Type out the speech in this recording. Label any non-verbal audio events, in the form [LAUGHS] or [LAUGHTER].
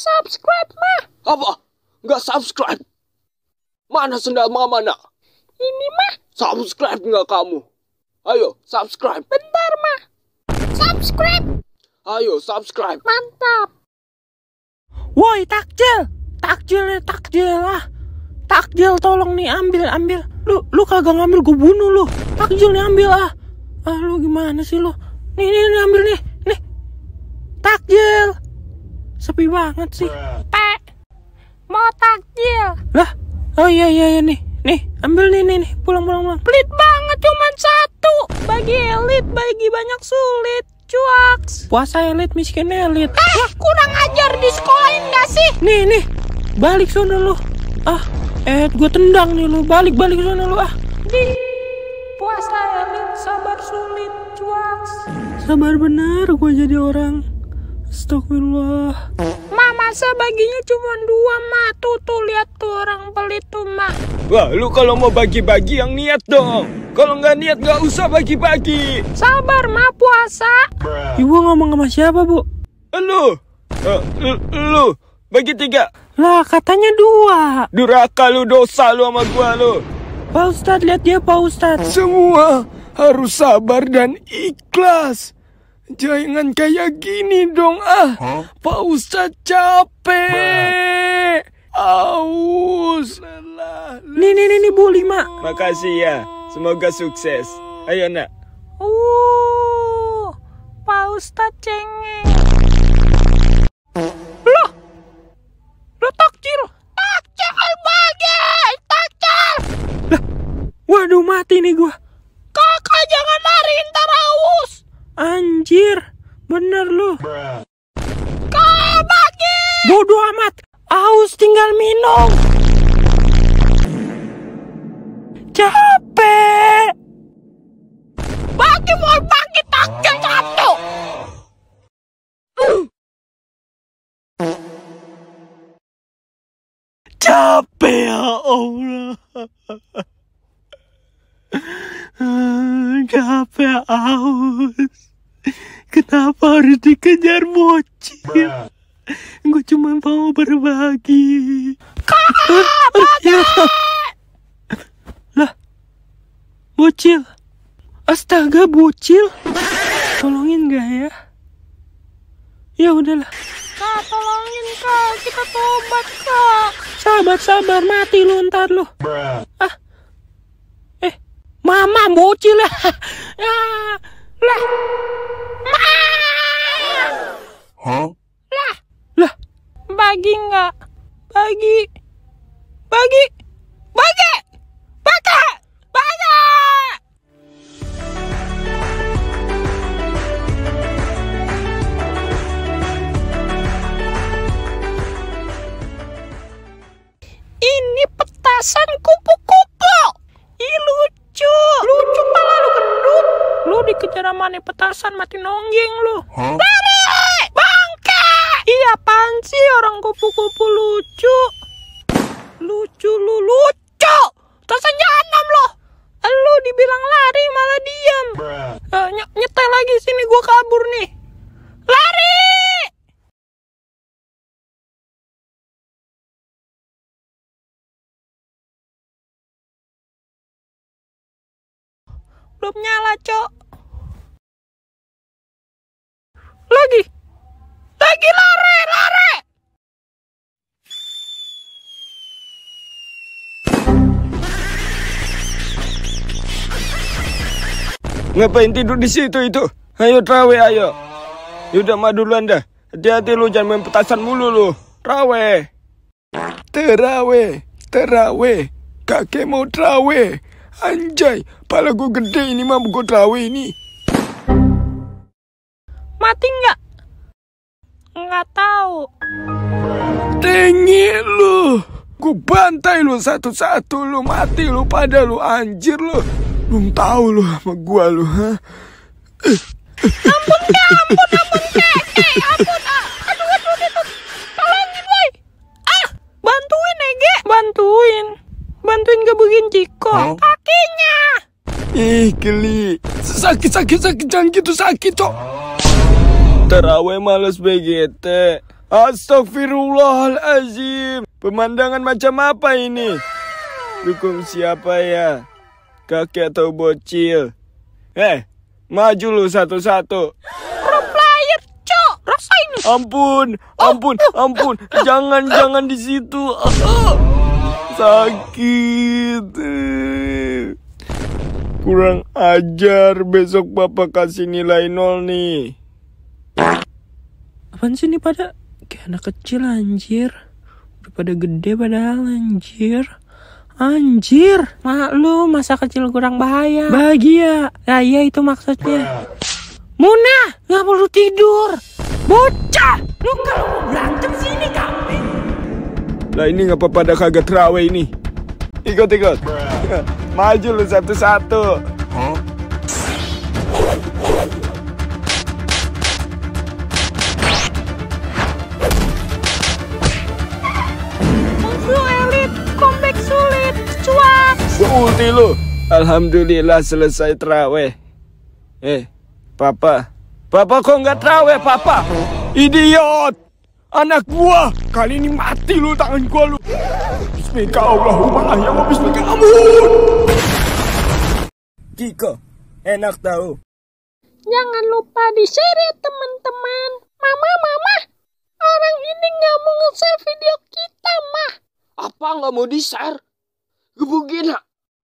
subscribe mah. Apa? Nggak subscribe? Mana sendal mama nak? Ini mah. Subscribe nggak kamu? Ayo, subscribe. Bentar mah. Subscribe. Ayo, subscribe. Mantap. Woi, takjil. Takjil, takjil lah. Takjil tolong nih ambil, ambil. Lu lu kagak ngambil gue bunuh lu. Takjil nih ambil ah. Ah lu gimana sih lu? Nih, nih, nih ambil nih. Nih. Takjil sepi banget sih. Pak, mau takjil. Lah, oh iya iya, iya nih. Nih, ambil nih nih, nih. pulang pulang pulang. Pelit banget cuman satu. Bagi elit, bagi banyak sulit. Cuaks. Puasa elit, miskin elit. Eh, Wah. kurang ajar di sekolah gak sih? Nih nih, balik sana lu. Ah, eh gue tendang nih lu. Balik balik sana lu ah. Di puasa elit, sabar sulit, cuaks. Sabar benar gue jadi orang. Astagfirullah. Ma, masa baginya cuma dua, Ma Tuh, tuh, lihat tuh orang pelit tuh, Ma. Wah, lu kalau mau bagi-bagi yang niat dong. Kalau nggak niat nggak usah bagi-bagi. Sabar, Ma, puasa. Ibu iya, ngomong sama siapa, Bu? Lu. Uh, lu. Bagi tiga. Lah, katanya dua. Duraka lu, dosa lu sama gua lu. Pak Ustadz, lihat dia Pak Ustadz. Semua harus sabar dan ikhlas. Jangan kayak gini dong ah. Huh? Pak Ustadz capek. Aus. Nih nih nih, Bu lima. Makasih ya. Semoga sukses. Ayo nak. Uh, Pak Ustadz cengeng. Loh. Lo takjil. Takjil bagi. Takjil. Lah. Waduh mati nih gua. Kakak jangan lari ntar aus. Anjir, bener lu. Kau bagi. Bodoh amat, aus tinggal minum. Capek. Bagi mau bagi takjil satu. Capek ya Allah. [LAUGHS] Capek aus. Kenapa harus dikejar bocil? Gue cuma mau berbagi. ah, iya. Lah, bocil. Astaga, bocil. Tolongin gak ya? Ya udahlah. Kak, tolongin kak, kita tobat kak. Sabar, sabar, mati lu ntar lu. Ah, eh, mama bocil lah. ya, lah. Bagi, bagi, Pagi. Pagi. Pagi. Ini petasan kupu-kupu. Ih lucu. Lucu pala lu gendut. Lu dikejar sama petasan mati nongging lu. Huh? orang kupu-kupu lucu. Lucu lu lucu. Tersenyum enam loh. Lu dibilang lari malah diam. Uh, eh, ny nyetel lagi sini gua kabur nih. Lari! Belum nyala, Cok. Ngapain tidur di situ itu? Ayo trawe ayo. Yaudah mah duluan dah. Hati-hati lu jangan main petasan mulu lu. Trawe. Terawe, terawe. Kakek mau trawe. Anjay, pala gue gede ini mah gue trawe ini. Mati nggak? Nggak tahu. Tengil lu. Gue bantai lu satu-satu lu mati lu pada lu anjir lu. Belum tahu lu sama gua lu, ha? Ampun, Kak, ampun, ampun, Kak, Kak, ampun, ah. Aduh, aduh, aduh, tolongin, boy. Ah, bantuin, Ege, ya, bantuin. Bantuin gebukin Ciko. Huh? Kakinya. Ih, geli. Sakit, sakit, sakit, jangan gitu sakit, cok. Terawih males BGT. Astagfirullahalazim. Pemandangan macam apa ini? Dukung siapa ya? kakek atau bocil. Eh, maju lu satu-satu. Replayet, cok, rasain. Ampun, oh. ampun, ampun, jangan, [LAUGHS] jangan di situ. Sakit. Kurang ajar, besok bapak kasih nilai nol nih. Apaan sih ini pada kayak anak kecil anjir. Udah pada gede padahal anjir. Anjir, maklum masa kecil kurang bahaya. Bahagia. Nah iya itu maksudnya. Muna, nggak perlu tidur. Bocah, lu kalau mau berantem sini kambing. Lah ini apa pada kagak terawih ini? Ikut-ikut. [LAUGHS] Maju lu satu-satu. istri lu. Alhamdulillah selesai teraweh. Eh, papa. Papa kok nggak teraweh, papa? Idiot! Anak gua! Kali ini mati lu tangan gua lu. Bismillahirrahmanirrahim. Bismillahirrahmanirrahim. Kiko, enak tahu. Jangan lupa di-share ya teman-teman. Mama, mama, orang ini nggak mau nge-share video kita, mah. Apa nggak mau di-share? Gebugin,